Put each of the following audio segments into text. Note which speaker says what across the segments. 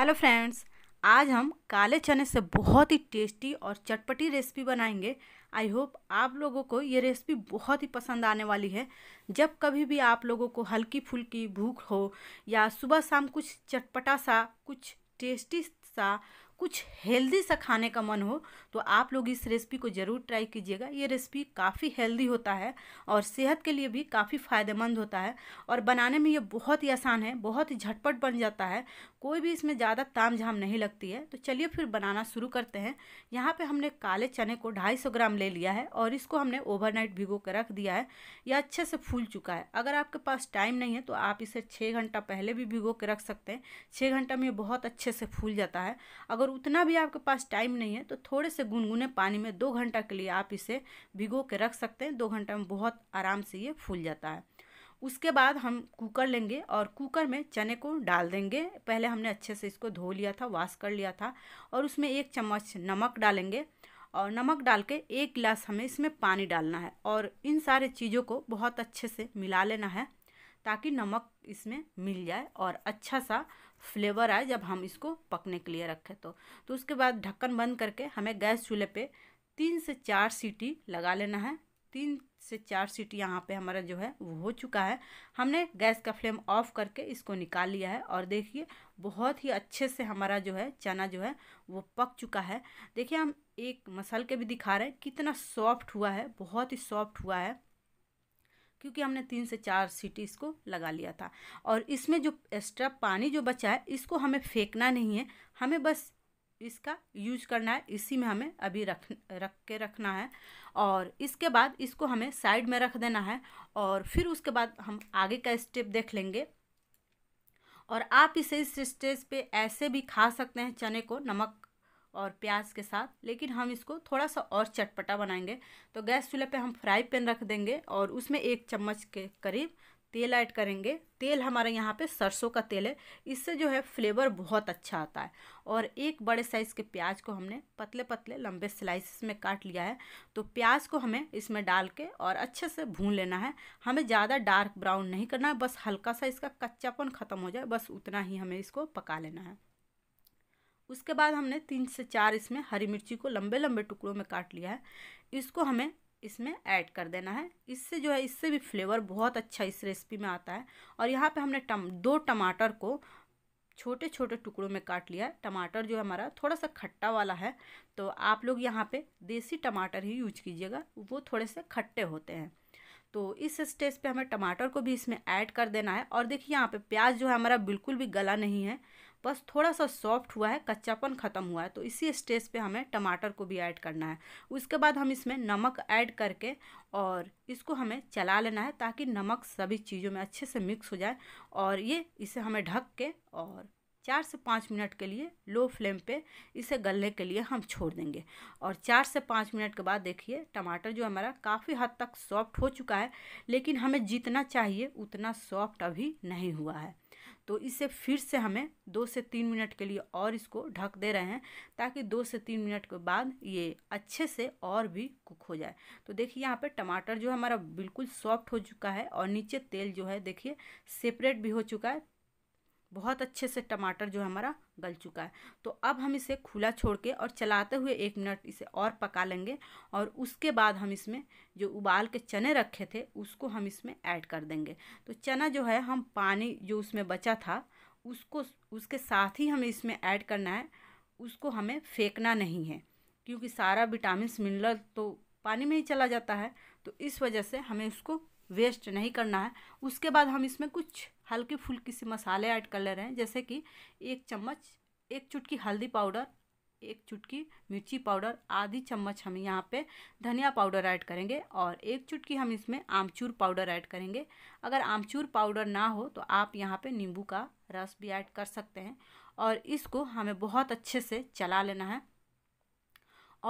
Speaker 1: hello friends आज हम काले चने से बहुत ही टेस्टी और चटपटी रेसिपी बनाएंगे आई होप आप लोगों को ये रेसिपी बहुत ही पसंद आने वाली है जब कभी भी आप लोगों को हल्की फुल्की भूख हो या सुबह शाम कुछ चटपटा सा कुछ टेस्टी सा कुछ हेल्दी सा खाने का मन हो तो आप लोग इस रेसिपी को ज़रूर ट्राई कीजिएगा ये रेसिपी काफ़ी हेल्दी होता है और सेहत के लिए भी काफ़ी फ़ायदेमंद होता है और बनाने में ये बहुत ही आसान है बहुत ही झटपट बन जाता है कोई भी इसमें ज़्यादा ताम झाम नहीं लगती है तो चलिए फिर बनाना शुरू करते हैं यहाँ पे हमने काले चने को 250 ग्राम ले लिया है और इसको हमने ओवरनाइट भिगो के रख दिया है यह अच्छे से फूल चुका है अगर आपके पास टाइम नहीं है तो आप इसे छः घंटा पहले भी भिगो के रख सकते हैं छः घंटा में बहुत अच्छे से फूल जाता है अगर उतना भी आपके पास टाइम नहीं है तो थोड़े से गुनगुने पानी में दो घंटा के लिए आप इसे भिगो के रख सकते हैं दो घंटा में बहुत आराम से ये फूल जाता है उसके बाद हम कुकर लेंगे और कुकर में चने को डाल देंगे पहले हमने अच्छे से इसको धो लिया था वाश कर लिया था और उसमें एक चम्मच नमक डालेंगे और नमक डाल के एक गिलास हमें इसमें पानी डालना है और इन सारे चीज़ों को बहुत अच्छे से मिला लेना है ताकि नमक इसमें मिल जाए और अच्छा सा फ्लेवर आए जब हम इसको पकने के लिए रखें तो तो उसके बाद ढक्कन बंद करके हमें गैस चूल्हे पे तीन से चार सीटी लगा लेना है तीन से चार सीट यहाँ पे हमारा जो है वो हो चुका है हमने गैस का फ्लेम ऑफ करके इसको निकाल लिया है और देखिए बहुत ही अच्छे से हमारा जो है चना जो है वो पक चुका है देखिए हम एक मसल के भी दिखा रहे हैं कितना सॉफ्ट हुआ है बहुत ही सॉफ्ट हुआ है क्योंकि हमने तीन से चार सीटी इसको लगा लिया था और इसमें जो एक्स्ट्रा पानी जो बचा है इसको हमें फेंकना नहीं है हमें बस इसका यूज करना है इसी में हमें अभी रख रख के रखना है और इसके बाद इसको हमें साइड में रख देना है और फिर उसके बाद हम आगे का स्टेप देख लेंगे और आप इसे इस स्टेज पे ऐसे भी खा सकते हैं चने को नमक और प्याज के साथ लेकिन हम इसको थोड़ा सा और चटपटा बनाएंगे तो गैस चूल्हे पे हम फ्राई पैन रख देंगे और उसमें एक चम्मच के करीब तेल ऐड करेंगे तेल हमारे यहाँ पे सरसों का तेल है इससे जो है फ्लेवर बहुत अच्छा आता है और एक बड़े साइज़ के प्याज को हमने पतले पतले लंबे स्लाइसिस में काट लिया है तो प्याज को हमें इसमें डाल के और अच्छे से भून लेना है हमें ज़्यादा डार्क ब्राउन नहीं करना है बस हल्का सा इसका कच्चापन ख़त्म हो जाए बस उतना ही हमें इसको पका लेना है उसके बाद हमने तीन से चार इसमें हरी मिर्ची को लंबे लंबे टुकड़ों में काट लिया है इसको हमें इसमें ऐड कर देना है इससे जो है इससे भी फ्लेवर बहुत अच्छा इस रेसिपी में आता है और यहाँ पे हमने टम दो टमाटर को छोटे छोटे टुकड़ों में काट लिया है टमाटर जो हमारा थोड़ा सा खट्टा वाला है तो आप लोग यहाँ पे देसी टमाटर ही यूज कीजिएगा वो थोड़े से खट्टे होते हैं तो इस स्टेज पे हमें टमाटर को भी इसमें ऐड कर देना है और देखिए यहाँ पे प्याज जो है हमारा बिल्कुल भी गला नहीं है बस थोड़ा सा सॉफ्ट हुआ है कच्चापन ख़त्म हुआ है तो इसी स्टेज पे हमें टमाटर को भी ऐड करना है उसके बाद हम इसमें नमक ऐड करके और इसको हमें चला लेना है ताकि नमक सभी चीज़ों में अच्छे से मिक्स हो जाए और ये इसे हमें ढक के और चार से पाँच मिनट के लिए लो फ्लेम पे इसे गलने के लिए हम छोड़ देंगे और चार से पाँच मिनट के बाद देखिए टमाटर जो हमारा काफ़ी हद तक सॉफ्ट हो चुका है लेकिन हमें जितना चाहिए उतना सॉफ्ट अभी नहीं हुआ है तो इसे फिर से हमें दो से तीन मिनट के लिए और इसको ढक दे रहे हैं ताकि दो से तीन मिनट के बाद ये अच्छे से और भी कुक हो जाए तो देखिए यहाँ पे टमाटर जो हमारा बिल्कुल सॉफ्ट हो चुका है और नीचे तेल जो है देखिए सेपरेट भी हो चुका है बहुत अच्छे से टमाटर जो हमारा गल चुका है तो अब हम इसे खुला छोड़ के और चलाते हुए एक मिनट इसे और पका लेंगे और उसके बाद हम इसमें जो उबाल के चने रखे थे उसको हम इसमें ऐड कर देंगे तो चना जो है हम पानी जो उसमें बचा था उसको उसके साथ ही हमें इसमें ऐड करना है उसको हमें फेंकना नहीं है क्योंकि सारा विटामिन मिनरल तो पानी में ही चला जाता है तो इस वजह से हमें उसको वेस्ट नहीं करना है उसके बाद हम इसमें कुछ हल्की फुल्की से मसाले ऐड कर ले रहे हैं जैसे कि एक चम्मच एक चुटकी हल्दी पाउडर एक चुटकी मिर्ची पाउडर आधी चम्मच हम यहाँ पे धनिया पाउडर ऐड करेंगे और एक चुटकी हम इसमें आमचूर पाउडर ऐड करेंगे अगर आमचूर पाउडर ना हो तो आप यहाँ पे नींबू का रस भी ऐड कर सकते हैं और इसको हमें बहुत अच्छे से चला लेना है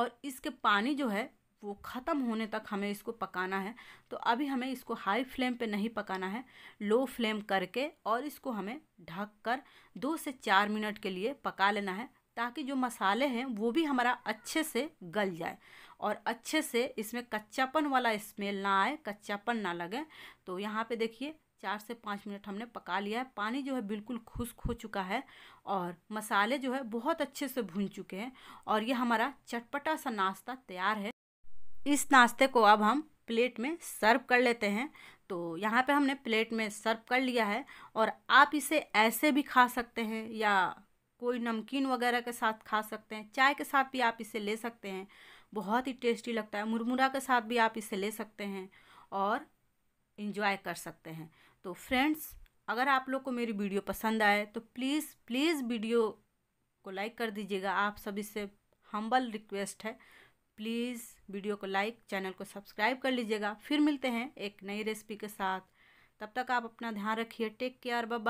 Speaker 1: और इसके पानी जो है वो ख़त्म होने तक हमें इसको पकाना है तो अभी हमें इसको हाई फ्लेम पे नहीं पकाना है लो फ्लेम करके और इसको हमें ढक कर दो से चार मिनट के लिए पका लेना है ताकि जो मसाले हैं वो भी हमारा अच्छे से गल जाए और अच्छे से इसमें कच्चापन वाला स्मेल ना आए कच्चापन ना लगे तो यहाँ पे देखिए चार से पाँच मिनट हमने पका लिया है पानी जो है बिल्कुल खुश्क हो चुका है और मसाले जो है बहुत अच्छे से भून चुके हैं और ये हमारा चटपटा सा नाश्ता तैयार है इस नाश्ते को अब हम प्लेट में सर्व कर लेते हैं तो यहाँ पे हमने प्लेट में सर्व कर लिया है और आप इसे ऐसे भी खा सकते हैं या कोई नमकीन वगैरह के साथ खा सकते हैं चाय के साथ भी आप इसे ले सकते हैं बहुत ही टेस्टी लगता है मुरमुरा के साथ भी आप इसे ले सकते हैं और इन्जॉय कर सकते हैं तो फ्रेंड्स अगर आप लोग को मेरी वीडियो पसंद आए तो प्लीज़ प्लीज़ वीडियो को लाइक कर दीजिएगा आप सभी से हम्बल रिक्वेस्ट है प्लीज़ वीडियो को लाइक चैनल को सब्सक्राइब कर लीजिएगा फिर मिलते हैं एक नई रेसिपी के साथ तब तक आप अपना ध्यान रखिए टेक केयर बाबा